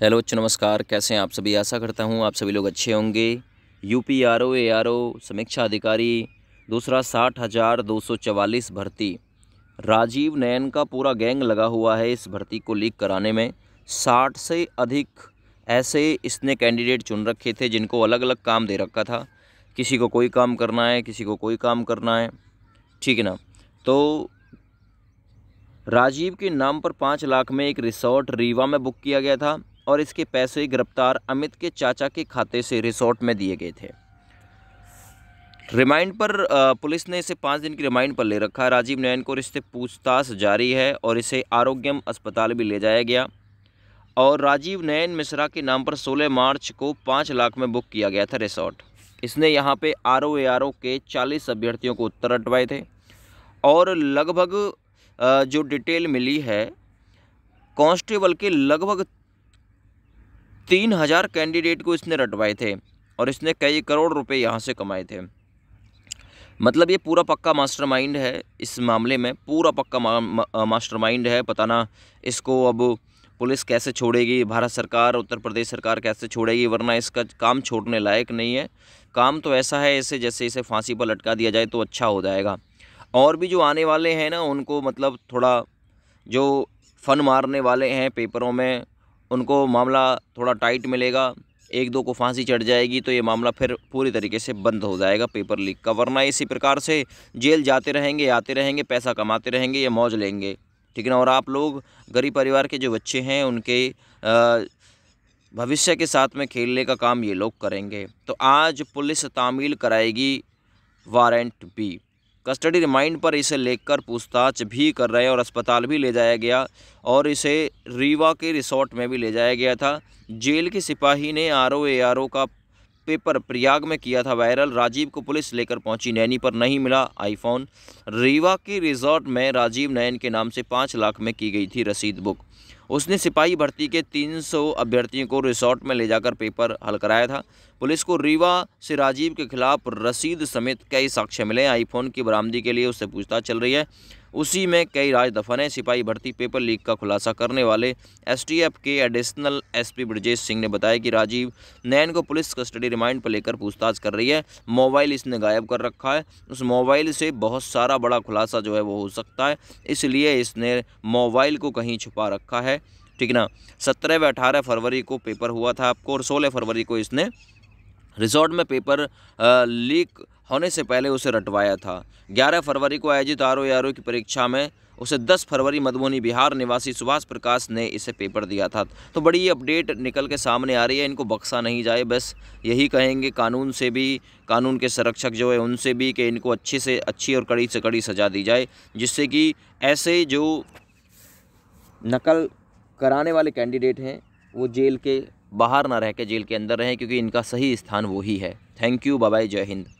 hello बच्चों नमस्कार कैसे हैं आप सभी आशा करता हूं आप सभी लोग अच्छे होंगे U P R O A R O समीक्षा अधिकारी दूसरा साठ हज़ार दो सौ चवालीस भर्ती राजीव नयन का पूरा गैंग लगा हुआ है इस भर्ती को लीक कराने में साठ से अधिक ऐसे इसने कैंडिडेट चुन रखे थे जिनको अलग अलग काम दे रखा था किसी को कोई काम करना है किसी को कोई काम करना है ठीक है ना तो राजीव के नाम पर पाँच लाख में एक रिसोर्ट रीवा में बुक किया गया था और इसके पैसे गिरफ्तार अमित के चाचा के खाते से रिसोर्ट में दिए गए थे रिमाइंड पर पुलिस ने इसे पाँच दिन की रिमाइंड पर ले रखा राजीव नयन को इससे पूछताछ जारी है और इसे आरोग्यम अस्पताल भी ले जाया गया और राजीव नयन मिश्रा के नाम पर 16 मार्च को पाँच लाख में बुक किया गया था रिसोर्ट इसने यहाँ पे आर ओ आर ओ के 40 अभ्यर्थियों को उत्तर अटवाए थे और लगभग जो डिटेल मिली है कांस्टेबल के लगभग तीन हज़ार कैंडिडेट को इसने रटवाए थे और इसने कई करोड़ रुपए यहाँ से कमाए थे मतलब ये पूरा पक्का मास्टरमाइंड है इस मामले में पूरा पक्का मास्टरमाइंड है पता ना इसको अब पुलिस कैसे छोड़ेगी भारत सरकार उत्तर प्रदेश सरकार कैसे छोड़ेगी वरना इसका काम छोड़ने लायक नहीं है काम तो ऐसा है इसे जैसे इसे फांसी पर लटका दिया जाए तो अच्छा हो जाएगा और भी जो आने वाले हैं ना उनको मतलब थोड़ा जो फन मारने वाले हैं पेपरों में उनको मामला थोड़ा टाइट मिलेगा एक दो को फांसी चढ़ जाएगी तो ये मामला फिर पूरी तरीके से बंद हो जाएगा पेपर लीक का वरना इसी प्रकार से जेल जाते रहेंगे आते रहेंगे पैसा कमाते रहेंगे या मौज लेंगे ठीक है और आप लोग गरीब परिवार के जो बच्चे हैं उनके भविष्य के साथ में खेलने का काम ये लोग करेंगे तो आज पुलिस तामील कराएगी वारंट बी कस्टडी रिमाइंड पर इसे लेकर पूछताछ भी कर रहे हैं और अस्पताल भी ले जाया गया और इसे रीवा के रिसोर्ट में भी ले जाया गया था जेल के सिपाही ने आर ओ ए आर ओ का पेपर प्रयाग में किया था वायरल राजीव को पुलिस लेकर पहुंची नैनी पर नहीं मिला आईफोन रीवा के रिजॉर्ट में राजीव नैन के नाम से पाँच लाख में की गई थी रसीद बुक उसने सिपाही भर्ती के 300 अभ्यर्थियों को रिसोर्ट में ले जाकर पेपर हल कराया था पुलिस को रीवा से राजीव के खिलाफ रसीद समेत कई साक्ष्य मिले आईफोन की बरामदी के लिए उससे पूछताछ चल रही है उसी में कई राज दफन है सिपाही भर्ती पेपर लीक का खुलासा करने वाले एसटीएफ के एडिशनल एसपी ब्रजेश सिंह ने बताया कि राजीव नैन को पुलिस कस्टडी रिमांड पर लेकर पूछताछ कर रही है मोबाइल इसने गायब कर रखा है उस मोबाइल से बहुत सारा बड़ा खुलासा जो है वो हो सकता है इसलिए इसने मोबाइल को कहीं छुपा रखा है ठीक ना सत्रह व अठारह फरवरी को पेपर हुआ था आपको और सोलह फरवरी को इसने रिजॉर्ट में पेपर लीक होने से पहले उसे रटवाया था 11 फरवरी को आयोजित आर ओ की परीक्षा में उसे 10 फरवरी मधुबनी बिहार निवासी सुभाष प्रकाश ने इसे पेपर दिया था तो बड़ी अपडेट निकल के सामने आ रही है इनको बक्सा नहीं जाए बस यही कहेंगे कानून से भी कानून के संरक्षक जो है उनसे भी कि इनको अच्छे से अच्छी और कड़ी से कड़ी सज़ा दी जाए जिससे कि ऐसे जो नकल कराने वाले कैंडिडेट हैं वो जेल के बाहर ना रह के जेल के अंदर रहें क्योंकि इनका सही स्थान वही है थैंक यू बाय जय हिंद